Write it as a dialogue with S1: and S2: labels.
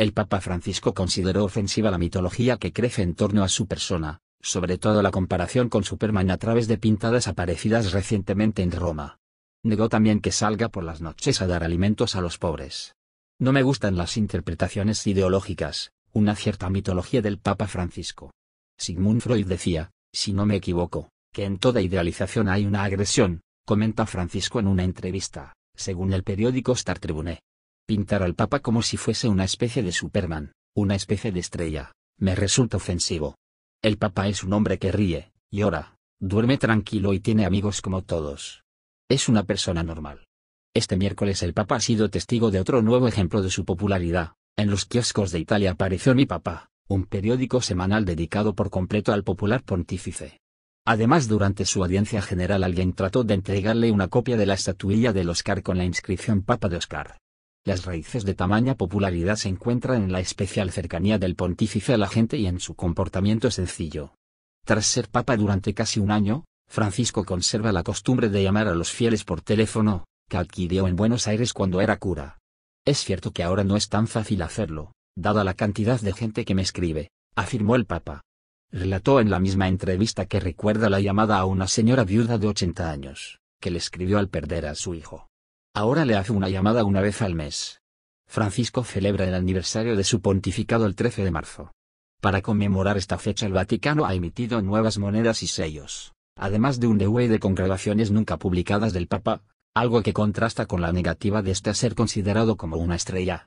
S1: El Papa Francisco consideró ofensiva la mitología que crece en torno a su persona, sobre todo la comparación con Superman a través de pintadas aparecidas recientemente en Roma. Negó también que salga por las noches a dar alimentos a los pobres. No me gustan las interpretaciones ideológicas, una cierta mitología del Papa Francisco. Sigmund Freud decía, si no me equivoco, que en toda idealización hay una agresión, comenta Francisco en una entrevista, según el periódico Star Tribune. Pintar al Papa como si fuese una especie de Superman, una especie de estrella, me resulta ofensivo. El Papa es un hombre que ríe, llora, duerme tranquilo y tiene amigos como todos. Es una persona normal. Este miércoles el Papa ha sido testigo de otro nuevo ejemplo de su popularidad. En los kioscos de Italia apareció Mi Papa, un periódico semanal dedicado por completo al popular pontífice. Además durante su audiencia general alguien trató de entregarle una copia de la estatuilla del Oscar con la inscripción Papa de Oscar. Las raíces de tamaña popularidad se encuentran en la especial cercanía del pontífice a la gente y en su comportamiento sencillo. Tras ser papa durante casi un año, Francisco conserva la costumbre de llamar a los fieles por teléfono, que adquirió en Buenos Aires cuando era cura. Es cierto que ahora no es tan fácil hacerlo, dada la cantidad de gente que me escribe, afirmó el papa. Relató en la misma entrevista que recuerda la llamada a una señora viuda de 80 años, que le escribió al perder a su hijo. Ahora le hace una llamada una vez al mes. Francisco celebra el aniversario de su pontificado el 13 de marzo. Para conmemorar esta fecha el Vaticano ha emitido nuevas monedas y sellos, además de un dewey de congregaciones nunca publicadas del Papa, algo que contrasta con la negativa de este a ser considerado como una estrella.